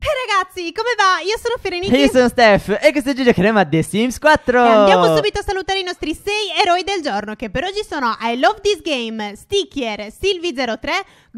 페레가 ragazzi, come va? Io sono Ferenice. E io sono Steph e questo è Giulia Crema The Sims 4. E andiamo subito a salutare i nostri 6 eroi del giorno che per oggi sono I Love This Game, Stickier, sylvie 03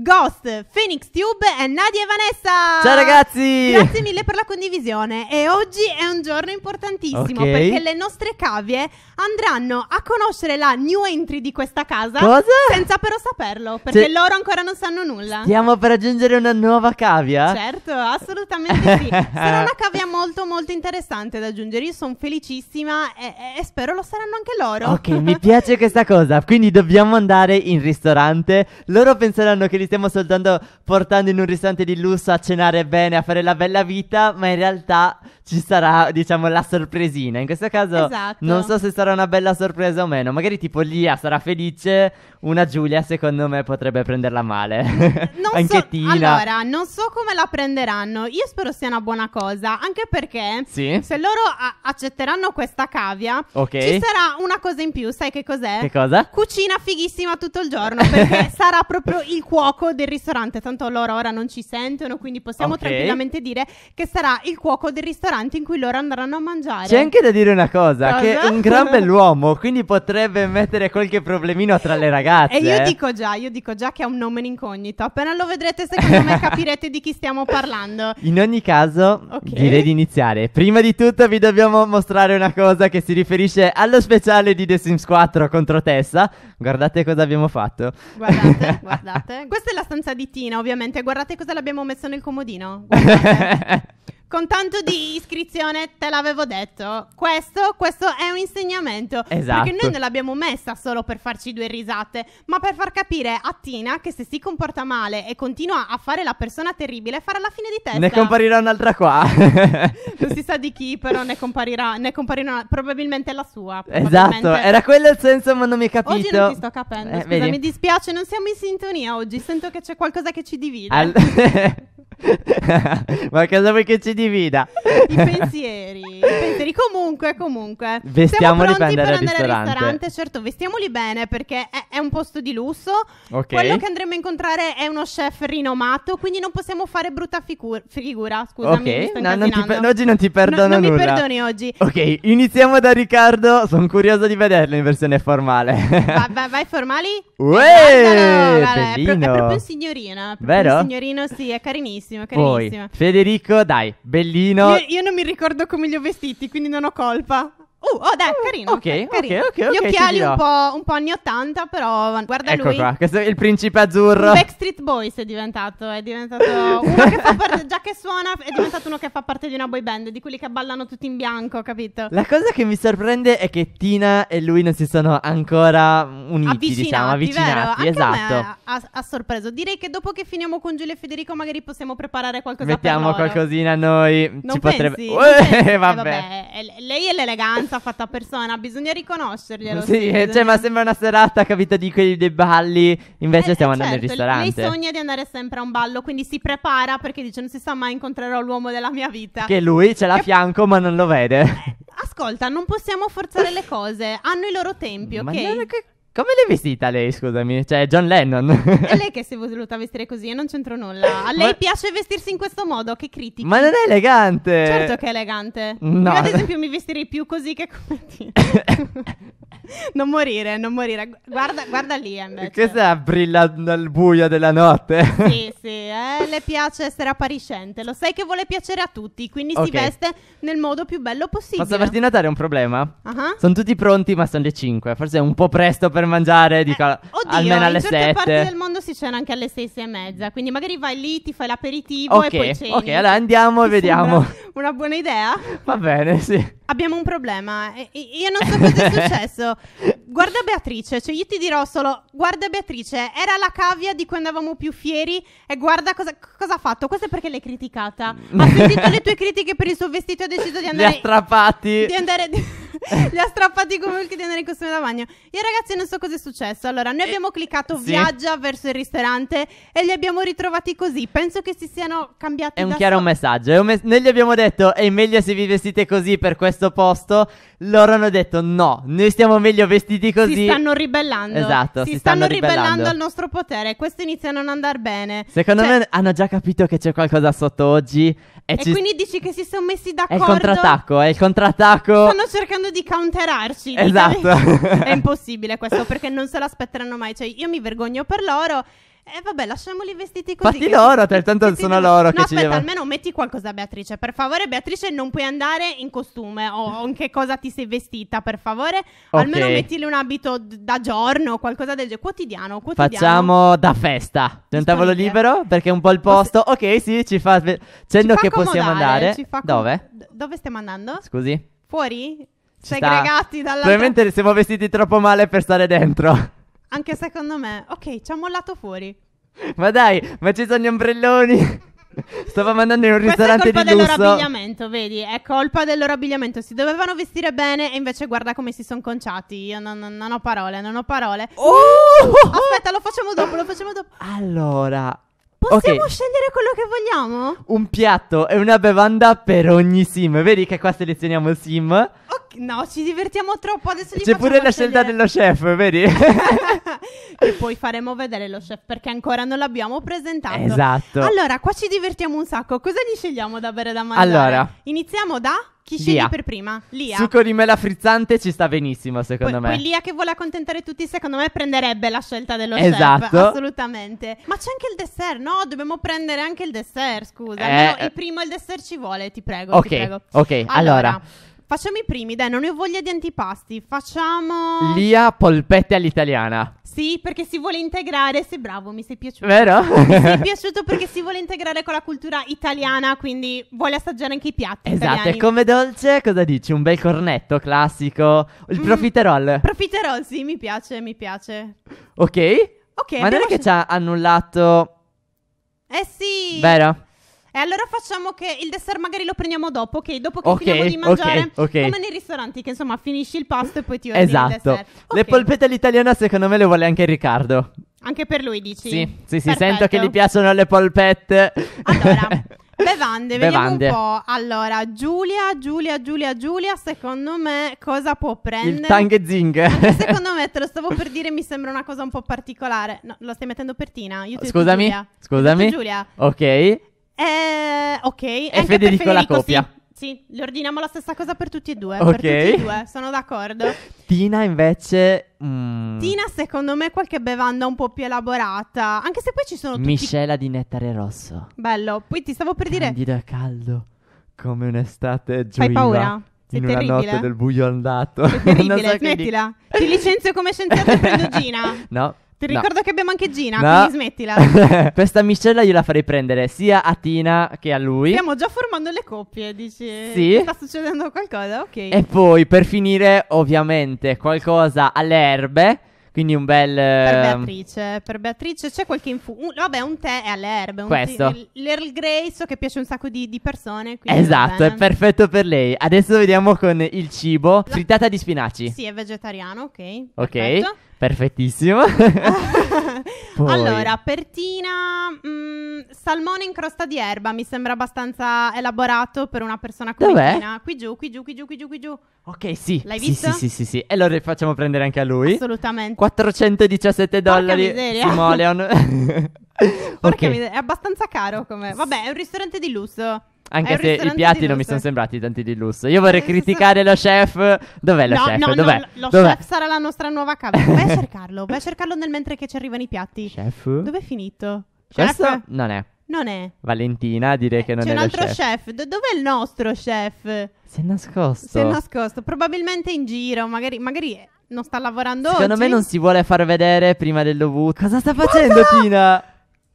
Ghost, Phoenix Tube e Nadia e Vanessa. Ciao ragazzi! Grazie mille per la condivisione e oggi è un giorno importantissimo okay. perché le nostre cavie andranno a conoscere la new entry di questa casa Cosa? senza però saperlo perché cioè, loro ancora non sanno nulla. Stiamo per aggiungere una nuova cavia? Certo, assolutamente sì sarà una cavia molto molto interessante da aggiungere. Io sono felicissima e, e, spero lo saranno anche loro. Ok, mi piace questa cosa. Quindi dobbiamo andare in ristorante. Loro penseranno che li stiamo soltanto portando in un ristorante di lusso a cenare bene, a fare la bella vita, ma in realtà ci sarà, diciamo, la sorpresina. In questo caso esatto. non so se sarà una bella sorpresa o meno. Magari tipo Lia sarà felice, una Giulia secondo me potrebbe prenderla male. Non Anche so, Tina. Allora, non so come la prenderanno. Io spero sia una una buona cosa. Anche perché sì. se loro a- accetteranno questa cavia, okay. ci sarà una cosa in più. Sai che cos'è? Che cosa? Cucina fighissima tutto il giorno perché sarà proprio il cuoco del ristorante. Tanto loro ora non ci sentono, quindi possiamo okay. tranquillamente dire che sarà il cuoco del ristorante in cui loro andranno a mangiare. C'è anche da dire una cosa: cosa? che è un gran bell'uomo, quindi potrebbe mettere qualche problemino tra le ragazze. e io eh. dico già, io dico già che ha un nome in incognito. Appena lo vedrete, secondo me capirete di chi stiamo parlando. In ogni caso caso, okay. direi di iniziare. Prima di tutto vi dobbiamo mostrare una cosa che si riferisce allo speciale di The Sims 4 contro Tessa. Guardate cosa abbiamo fatto. Guardate, guardate. Questa è la stanza di Tina, ovviamente. Guardate cosa l'abbiamo messo nel comodino. Guardate. Con tanto di iscrizione te l'avevo detto. Questo, questo è un insegnamento. Esatto. Perché noi esatto. non l'abbiamo messa solo per farci due risate, ma per far capire a Tina che se si comporta male e continua a fare la persona terribile, farà la fine di testa. Ne comparirà un'altra qua. non si sa di chi, però ne comparirà, ne comparirà probabilmente la sua. Esatto, probabilmente. Esatto, era quello il senso, ma non mi capito. Oggi non ti sto capendo, eh, scusa, vedi. mi dispiace, non siamo in sintonia oggi, sento che c'è qualcosa che ci divide. Al- Ma cosa vuoi che ci divida? I pensieri, i pensieri. Comunque, comunque. Vestiamoli per andare, per al, andare ristorante. al ristorante. Certo, vestiamoli bene perché è, è un posto di lusso. Okay. Quello che andremo a incontrare è uno chef rinomato, quindi non possiamo fare brutta figu- figura. Scusami, ok, no, non per- oggi non ti perdono no, non nulla. Non mi perdoni oggi. Ok, iniziamo da Riccardo. Sono curioso di vederlo in versione formale. Va, va, vai formali? Uè, Guardalo, è, pro- è proprio signorina. signorino. proprio Vero? signorino, sì, è carinissimo carinissima, carinissima. Poi, Federico, dai, bellino. Io, io non mi ricordo come li ho vestiti, quindi non ho colpa. Uh, oh, dai, mm, carino. Ok, carino. ok, ok. Gli occhiali un po', un po', anni 80, però guarda ecco lui. Qua, questo è il principe azzurro. Backstreet Boys è diventato. È diventato uno che fa parte. Già che suona, è diventato uno che fa parte di una boy band, di quelli che ballano tutti in bianco, capito? La cosa che mi sorprende è che Tina e lui non si sono ancora uniti, avvicinati, diciamo, avvicinati. Vero? esatto. Ha, ha, sorpreso. Direi che dopo che finiamo con Giulio e Federico, magari possiamo preparare qualcosa Mettiamo per loro. qualcosina noi. Non Ci pensi? potrebbe. Non pensi? Eh, vabbè. Eh, vabbè. Lei è l'eleganza serata fatta a persona, bisogna riconoscerglielo. Sì, Sid. Eh, cioè, ma sembra una serata capita di quelli dei balli, invece eh, stiamo certo, andando in certo, ristorante. Lei sogna di andare sempre a un ballo, quindi si prepara perché dice non si sa mai incontrerò l'uomo della mia vita. Che lui ce l'ha a fianco ma non lo vede. Eh, ascolta, non possiamo forzare le cose, hanno i loro tempi, ok? Ma non è che come l'hai vestita lei, scusami? Cioè, John Lennon. È lei che si è voluta vestire così, io non c'entro nulla. A lei Ma... piace vestirsi in questo modo, che critica. Ma non è elegante! Certo che è elegante. No. Io ad esempio mi vestirei più così che come ti. non morire, non morire. Guarda, guarda lì eh, invece. Questa brilla nel buio della notte. sì, sì, eh, le piace essere appariscente. Lo sai che vuole piacere a tutti, quindi okay. si veste nel modo più bello possibile. Posso farti notare un problema? Uh-huh. Sono tutti pronti, ma sono le 5. Forse è un po' presto per mangiare, eh, dico, eh, oddio, almeno alle 7. in certe 7. parti del mondo si cena anche alle 6, 6 e mezza. Quindi magari vai lì, ti fai l'aperitivo okay, e poi ceni. Ok, allora andiamo e vediamo. Una buona idea? Va bene, sì abbiamo un problema. io non so cosa è successo. Guarda Beatrice, cioè io ti dirò solo, guarda Beatrice, era la cavia di quando andavamo più fieri e guarda cosa, cosa ha fatto. Questo è perché l'hai criticata. Ha sentito le tue critiche per il suo vestito e ha deciso di andare... Li ha strappati. Di andare... Di... li ha strappati come il di andare in costume da bagno. Io ragazzi non so cosa è successo. Allora, noi eh, abbiamo cliccato sì. viaggia verso il ristorante e li abbiamo ritrovati così. Penso che si siano cambiati. È un chiaro so- messaggio. Un mes- noi gli abbiamo detto è meglio se vi vestite così per questo questo posto, loro hanno detto no, noi stiamo meglio vestiti così. Si stanno ribellando. Esatto, si, si stanno, stanno ribellando. ribellando. al nostro potere. Questo inizia a non andare bene. Secondo cioè... me hanno già capito che c'è qualcosa sotto oggi. E, e ci... quindi dici che si sono messi d'accordo. È il contrattacco, è il contrattacco. Stanno cercando di counterarci. Esatto. è impossibile questo perché non se l'aspetteranno mai. Cioè, io mi vergogno per loro eh vabbè, lasciamoli vestiti così. Fatti loro, te, tanto sono ti... loro no, che aspetta, ci aspetta, almeno metti qualcosa Beatrice, per favore. Beatrice non puoi andare in costume o in che cosa ti sei vestita, per favore. Okay. Almeno mettili un abito da giorno qualcosa del genere, quotidiano, quotidiano. Facciamo da festa, c'è un tavolo libero perché è un po' il posto. ok, sì, ci fa... Cenno che possiamo andare. Com- Dove? D- dove stiamo andando? Scusi? Fuori? Ci segregati dalla... Probabilmente siamo vestiti troppo male per stare dentro. Anche secondo me. Ok, ci ha mollato fuori. Ma dai, ma ci sono gli ombrelloni. Stavamo andando in un ristorante di lusso. è colpa del loro abbigliamento, vedi? È colpa del loro abbigliamento. Si dovevano vestire bene e invece guarda come si sono conciati. Io non, non, non, ho parole, non ho parole. Oh! Aspetta, lo facciamo dopo, lo facciamo dopo. Allora... Possiamo okay. scegliere quello che vogliamo? Un piatto e una bevanda per ogni sim. Vedi che qua selezioniamo il sim no, ci divertiamo troppo. Adesso gli C'è pure la scelta dello chef, vedi? che poi faremo vedere lo chef perché ancora non l'abbiamo presentato. Esatto. Allora, qua ci divertiamo un sacco. Cosa gli scegliamo da bere da mangiare? Allora, iniziamo da chi Lia. scegli per prima? Lia. Succo di mela frizzante ci sta benissimo, secondo P- me. Poi Lia che vuole accontentare tutti, secondo me prenderebbe la scelta dello esatto. chef, assolutamente. Ma c'è anche il dessert, no? Dobbiamo prendere anche il dessert, scusa. Eh, no, il eh. primo il dessert ci vuole, ti prego, Ok, ti prego. ok, allora, allora Facciamo i primi, dai, non ne ho voglia di antipasti. Facciamo. Lia polpette all'italiana. Sì, perché si vuole integrare. Sei bravo, mi sei piaciuto. Vero? mi sei piaciuto perché si vuole integrare con la cultura italiana, quindi vuole assaggiare anche i piatti. Esatto, italiani. e come dolce, cosa dici? Un bel cornetto classico. Il mm, profiterol. Profiterol, sì, mi piace, mi piace. Ok. Ok. Ma non è che ci ha annullato. Eh sì. Vero? E allora facciamo che il dessert magari lo prendiamo dopo, ok? Dopo che Ok, finiamo di mangiare, ok, ok. come nei ristoranti, che insomma finisci il pasto e poi ti ordini il Esatto. dessert. Le polpette all'italiana secondo me le vuole anche Riccardo. Anche per lui dici? Sì, sì, sì, sento che gli piacciono le polpette. Allora, bevande, vediamo Bevande. un po'. Allora, Giulia, Giulia, Giulia, Giulia, secondo me cosa può prendere? Il tang zing. Secondo me, te lo stavo per dire, mi sembra una cosa un po' particolare. No, lo stai mettendo per Tina? Io ti Scusami, scusami. Giulia. Ok. Eh, ok. E Federico, la copia. Sì, sì, le ordiniamo la stessa cosa per tutti e due. Ok. Per tutti e due, sono d'accordo. Tina invece... mm, Tina, secondo me, qualche bevanda un po' più elaborata. Anche se poi ci sono tutti... miscela di nettare rosso. Bello. Poi ti stavo per dire... Candido e caldo, come un'estate gioiva. Hai paura? Sei in una notte del buio andato. Sei terribile, smettila. Ti licenzio come scienziato e prendo Gina. No, ti No. ricordo che abbiamo anche Gina, No. quindi smettila. Questa miscela io la farei prendere sia a Tina che a lui. Stiamo già formando le coppie, dici? Sì. Sta succedendo qualcosa? Ok. E poi per finire, ovviamente, qualcosa alle erbe. Quindi un bel. Per ehm, Beatrice, per Beatrice c'è qualche infu... un- vabbè, un tè è alle erbe. Un Questo. tè- L'Earl Grey so che piace un sacco di, di persone. quindi Esatto, è perfetto per lei. Adesso vediamo con il cibo. Frittata di spinaci. Sì, è vegetariano, ok. Ok. perfetto. Perfettissimo. allora, pertina, mh, mm, salmone in crosta di erba, mi sembra abbastanza elaborato per una persona come Dov'è? Tina. Qui giù, qui giù, qui giù, qui giù, qui giù. Ok, sì. L'hai sì, visto? Sì, sì, sì, sì. E lo facciamo prendere anche a lui. Assolutamente. 417 Porca dollari miseria. su Perché okay. è abbastanza caro come... Vabbè, è un ristorante di lusso. Anche se i piatti non mi sono sembrati tanti di lusso. Io vorrei criticare lo chef. Dov'è lo no, chef? No, Dov'è? No, lo Dov'è? chef sarà la nostra nuova cava. Vai a cercarlo. Vai a cercarlo nel mentre che ci arrivano i piatti. Chef? Dov'è finito? Chef? Questo non è. Non è. Valentina direi eh, che non è lo chef. C'è un altro chef. Do- dov'è il nostro chef? Si è nascosto. Si è nascosto. Probabilmente in giro. Magari, magari non sta lavorando Secondo oggi. me non si vuole far vedere prima del dovuto. Cosa sta facendo Guarda! Tina?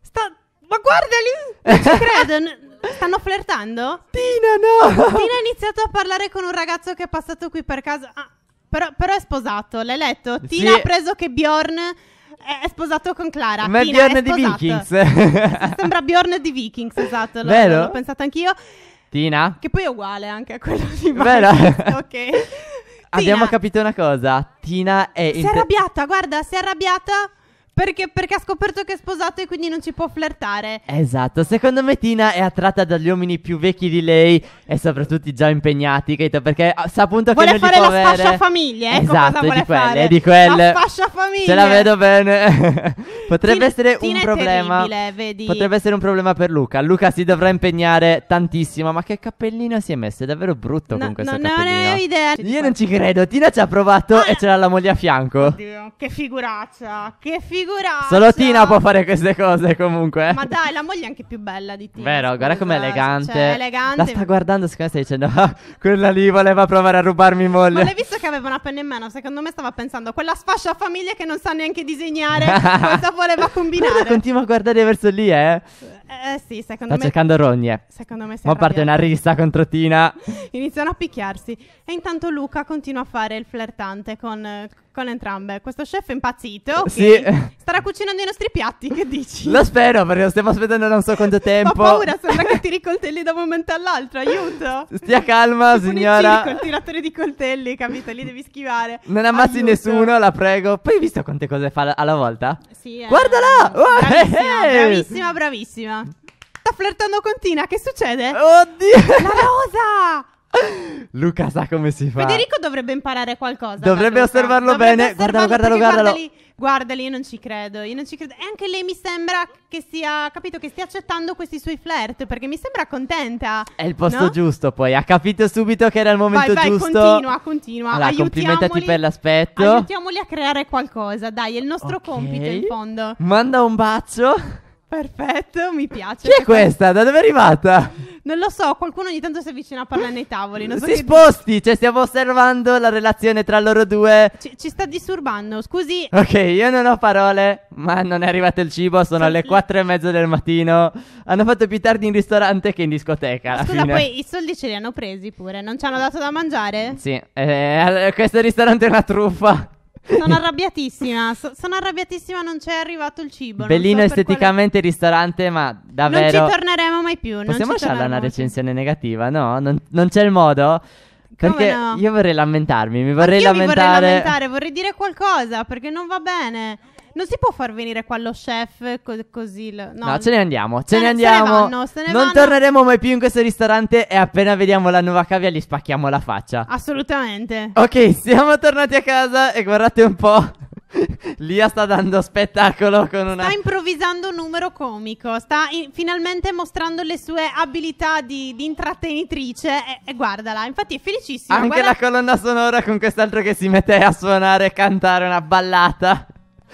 Sta... Ma guarda lì! Non ci credo. Stanno flirtando? Tina, no! Tina ha iniziato a parlare con un ragazzo che è passato qui per caso. Ah, però, però, è sposato, l'hai letto? Tina ha preso che Bjorn è sposato con Clara. Ma Tina è Bjorn è di Vikings. Sembra Bjorn di Vikings, esatto. L'ho, Vero? l'ho pensato anch'io. Tina? Che poi è uguale anche a quello di Vero? ok. Tina. Abbiamo capito una cosa. Tina è. Inter- si è arrabbiata, guarda, si è arrabbiata. Perché, perché, ha scoperto che è sposato e quindi non ci può flirtare. Esatto, secondo me Tina è attratta dagli uomini più vecchi di lei e soprattutto già impegnati, capito? Perché ah, sa appunto vuole che non li può avere. Ecco esatto, vuole fare la sfascia famiglie, ecco esatto, cosa vuole di quelle, fare. di quelle. La sfascia famiglie. Ce la vedo bene. Potrebbe essere un problema. Vedi. Potrebbe essere un problema per Luca. Luca si dovrà impegnare tantissimo. Ma che cappellino si è messo? È davvero brutto no, con questo no, cappellino. Non ne ho idea. Io non ci credo. Tina ci ha provato ah. e l'ha la moglie a fianco. Oddio, che figuraccia. Che figuraccia. Solo Tina può fare queste cose comunque. Ma dai, la moglie è anche più bella di Tina. Vero, guarda com'è cioè, elegante. Cioè, elegante. La sta guardando, secondo me sta dicendo, ah, quella lì voleva provare a rubarmi moglie. Ma l'hai visto che aveva una penna in mano? Secondo me stava pensando, quella sfascia famiglia che non sa neanche disegnare. questa voleva combinare. continua a guardare verso lì, eh? Eh sì, secondo Sta me. Sta cercando rogne. Eh. Secondo me si Ma parte una rissa contro Tina. Iniziano a picchiarsi. E intanto Luca continua a fare il flirtante con, con entrambe. Questo chef è impazzito. Eh, okay. Sì. Starà cucinando i nostri piatti, che dici? Lo spero, perché lo stiamo aspettando non so quanto tempo. Ho paura, sembra che tiri i coltelli da un momento all'altro, aiuto. Stia calma, tipo signora. Con un tiratore di coltelli, capito? Li devi schivare. Non ammazzi aiuto. nessuno, la prego. Poi hai visto quante cose fa alla volta? Sì. Eh. Guardala! Bravissima, hey! Eh, eh, bravissima, bravissima. Sta flirtando con Tina, che succede? Oddio! La rosa! Luca sa come si fa. Federico dovrebbe imparare qualcosa. Dovrebbe osservarlo dovrebbe bene. Osservarlo guardalo, guardalo, guardalo. Guardali, io non ci credo. Io non ci credo. E anche lei mi sembra che stia, capito, che stia accettando questi suoi flirt. Perché mi sembra contenta. È il posto no? giusto, poi. Ha capito subito che era il momento vai, vai, giusto. Continua, continua. Allora, complimentati per l'aspetto. Aiutiamoli a creare qualcosa. Dai, è il nostro okay. compito in fondo. Manda un bacio. Perfetto, mi piace. Chi è questa? Da dove è arrivata? Non lo so, qualcuno ogni tanto si avvicina a parlare nei tavoli. Non so si che... sposti, cioè stiamo osservando la relazione tra loro due. Ci, ci, sta disturbando, scusi. Ok, io non ho parole, ma non è arrivato il cibo, sono sì. alle quattro e mezzo del mattino. Hanno fatto più tardi in ristorante che in discoteca. Ma scusa, fine. poi i soldi ce li hanno presi pure, non ci hanno dato da mangiare? Sì, eh, eh questo ristorante è una truffa. Sono arrabbiatissima. So- sono arrabbiatissima, non c'è arrivato il cibo. Bellino so esteticamente quale... ristorante, ma davvero. Non ci torneremo mai più. Non Possiamo lasciarla una recensione negativa? No, non, non c'è il modo. Come perché no? io vorrei lamentarmi, mi vorrei Anch'io mi vorrei lamentare, vorrei dire qualcosa perché non va bene. Non si può far venire qua lo chef co- così. Lo... No, no, ce ne andiamo. Ce ne, ne andiamo. Se ne vanno, se ne non vanno. torneremo mai più in questo ristorante. E appena vediamo la nuova cavia, gli spacchiamo la faccia. Assolutamente. Ok, siamo tornati a casa. E guardate un po'. Lia sta dando spettacolo con una. Sta improvvisando un numero comico. Sta in- finalmente mostrando le sue abilità di, di intrattenitrice. E-, e-, guardala, infatti è felicissima. Anche guarda... la colonna sonora con quest'altro che si mette a suonare e cantare una ballata.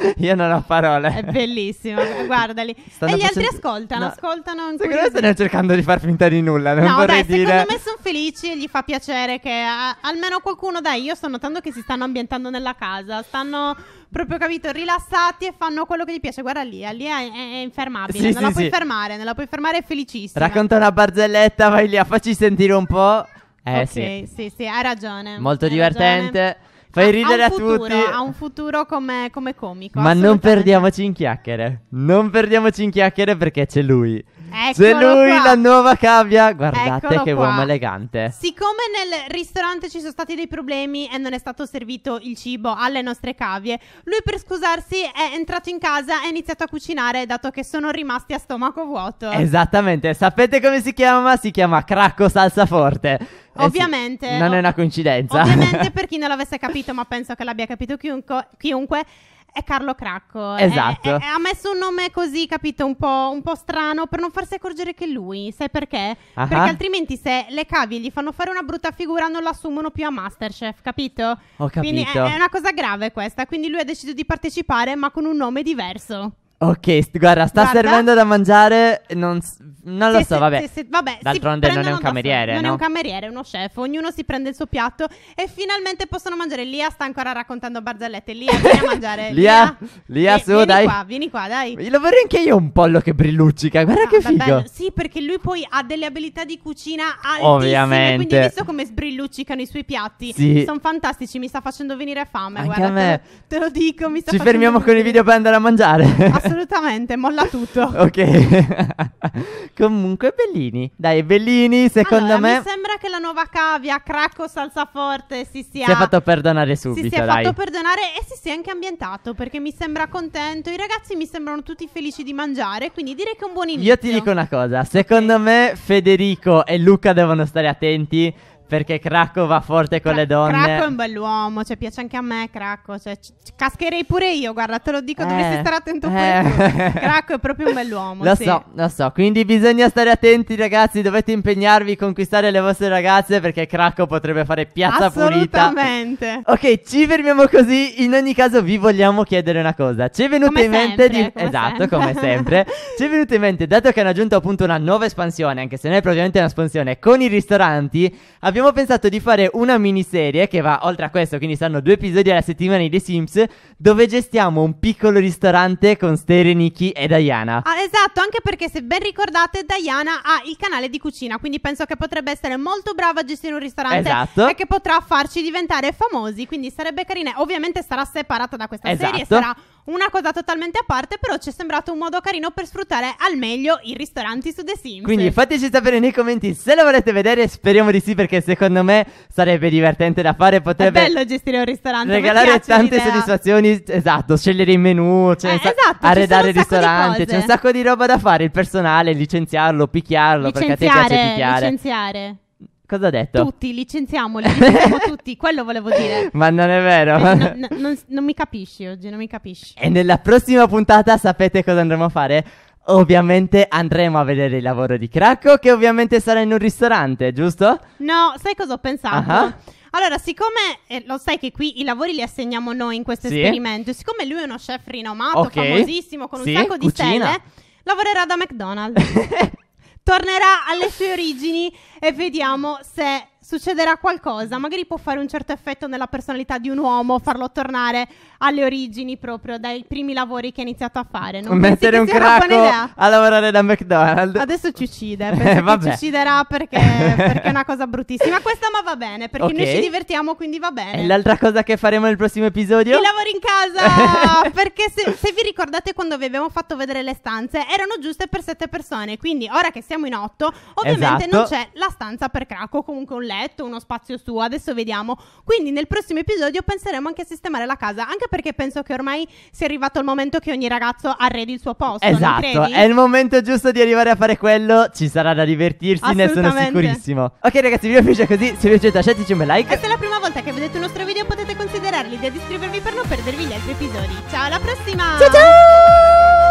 Io non ho parole. È bellissimo, guardali. Stanno e gli facendo... altri ascoltano, no. ascoltano. Secondo me stanno cercando di far finta di nulla, non no, vorrei dai, dire. secondo me sono felici e gli fa piacere che a, almeno qualcuno, dai, io sto notando che si stanno ambientando nella casa, stanno proprio capito, rilassati e fanno quello che gli piace. Guarda lì, lì è, è infermabile, sì, non sì, la puoi sì. fermare, non la puoi fermare, è felicissima. Racconta una barzelletta, vai lì, a facci sentire un po'. Eh okay, sì. sì, sì, hai ragione. Molto hai divertente. Ragione. Fai ridere a futuro, tutti. Ha un futuro come, come comico. Ma non perdiamoci in chiacchiere. Non perdiamoci in chiacchiere perché c'è lui. Se lui qua. la nuova cavia, guardate Eccolo che qua. uomo elegante. Siccome nel ristorante ci sono stati dei problemi e non è stato servito il cibo alle nostre cavie, lui per scusarsi è entrato in casa e ha iniziato a cucinare dato che sono rimasti a stomaco vuoto. Esattamente, sapete come si chiama? Si chiama cracco salsa forte. Eh ovviamente. Sì, non è una coincidenza. Ovviamente per chi non l'avesse capito, ma penso che l'abbia capito chiunque, chiunque è Carlo Cracco. Esatto. È, è, ha messo un nome così, capito, un po', un po', strano per non farsi accorgere che lui. Sai perché? Uh-huh. Perché altrimenti se le cavi gli fanno fare una brutta figura non lo assumono più a Masterchef, capito? Ho capito. Quindi è, è una cosa grave questa. Quindi lui ha deciso di partecipare ma con un nome diverso. Ok, st- guarda, sta Guarda. servendo da mangiare. Non, s- non lo Se- so, se- vabbè. se- se- vabbè, D'altronde non è un cameriere, Non è un cameriere, è uno chef. Ognuno si prende il suo piatto e finalmente possono mangiare. Lia sta ancora raccontando barzellette. Lia, vieni a mangiare. Lia, Lia, Eh, su, vieni dai. qua, vieni qua, dai. Lo vorrei anche io un pollo che brilluccica. Guarda ah, che figo. bene. Sì, perché lui poi ha delle abilità di cucina altissime. Ovviamente. Quindi hai visto come sbrilluccicano i suoi piatti. Sì. Sono fantastici, mi sta facendo venire fame. Anche guarda, a me. Te, lo, te lo dico, mi sta Ci fermiamo con i video per andare a mangiare. Assolutamente, molla tutto. ok. Comunque, Bellini. Dai, Bellini, secondo allora, me... Mi sembra che la nuova cavia, cracco, salsa forte, si sia... Si è fatto perdonare subito, Si, sia dai. fatto perdonare e si sia anche ambientato, perché mi sembra contento. I ragazzi mi sembrano tutti felici di mangiare, quindi direi che è un buon inizio. Io ti dico una cosa. Secondo okay. me Federico e Luca devono stare attenti perché Cracco va forte con Cra- le donne. Cracco è un bell'uomo, cioè piace anche a me Cracco, cioè, c- cascherei pure io, guarda, te lo dico, eh, dovresti stare attento a eh. Cracco è proprio un bell'uomo. lo sì. so, lo so, quindi bisogna stare attenti ragazzi, dovete impegnarvi, conquistare le vostre ragazze perché Cracco potrebbe fare piazza pulita. Assolutamente. Ok, ci fermiamo così, in ogni caso vi vogliamo chiedere una cosa. Ci è venuta come in sempre, mente di... Come esatto, sempre. come sempre. ci è venuta in mente, dato che hanno aggiunto appunto una nuova espansione, anche se non è probabilmente una espansione, con i ristoranti, abbiamo abbiamo pensato di fare una miniserie che va oltre a questo, quindi saranno due episodi alla settimana di The Sims, dove gestiamo un piccolo ristorante con Stere, Nikki e Diana. Ah, esatto, anche perché se ben ricordate, Diana ha il canale di cucina, quindi penso che potrebbe essere molto brava a gestire un ristorante esatto. e che potrà farci diventare famosi, quindi sarebbe carina. Ovviamente sarà separata da questa esatto. serie, sarà una cosa totalmente a parte, però ci è sembrato un modo carino per sfruttare al meglio i ristoranti su The Sims. Quindi fateci sapere nei commenti se lo volete vedere, speriamo di sì perché secondo me sarebbe divertente da fare, potrebbe... È bello gestire un ristorante, Regalare tante l'idea. soddisfazioni, esatto, scegliere i menu, cioè eh, sa- esatto, arredare il ristorante, c'è un sacco di roba da fare, il personale, licenziarlo, picchiarlo, licenziare, perché a te piace picchiare. Licenziare. Cosa ha detto? Tutti, licenziamoli, licenziamo tutti, quello volevo dire. Ma non è vero. Eh, no, no, non, non mi capisci oggi, non mi capisci. E nella prossima puntata sapete cosa andremo a fare? Ovviamente andremo a vedere il lavoro di Cracco, che ovviamente sarà in un ristorante, giusto? No, sai cosa ho pensato? Ah. Allora, siccome eh, lo sai che qui i lavori li assegniamo noi in questo sì. esperimento, siccome lui è uno chef rinomato, okay. famosissimo, con sì, un sacco di cucina. stelle, lavorerà da McDonald's. tornerà alle sue origini e vediamo se succederà qualcosa, magari può fare un certo effetto nella personalità di un uomo, farlo tornare alle origini proprio dai primi lavori che ha iniziato a fare. Non Mettere un cracco a lavorare da McDonald's. Adesso ci uccide, eh, ci ucciderà perché, perché, è una cosa bruttissima. Questa ma va bene, perché okay. noi ci divertiamo, quindi va bene. E l'altra cosa che faremo nel prossimo episodio? I lavori in casa! perché se, se vi ricordate quando vi abbiamo fatto vedere le stanze, erano giuste per sette persone, quindi ora che siamo in otto, ovviamente esatto. non c'è la stanza per cracco, comunque un letto letto, uno spazio suo, adesso vediamo. Quindi nel prossimo episodio penseremo anche a sistemare la casa, anche perché penso che ormai sia arrivato il momento che ogni ragazzo arredi il suo posto. Esatto, è il momento giusto di arrivare a fare quello, ci sarà da divertirsi, ne sono sicurissimo. Ok ragazzi, il video finisce così, se vi è piaciuto lasciateci un bel like. E se è la prima volta che vedete il nostro video potete considerare l'idea di iscrivervi per non perdervi gli altri episodi. Ciao, alla prossima! Ciao ciao!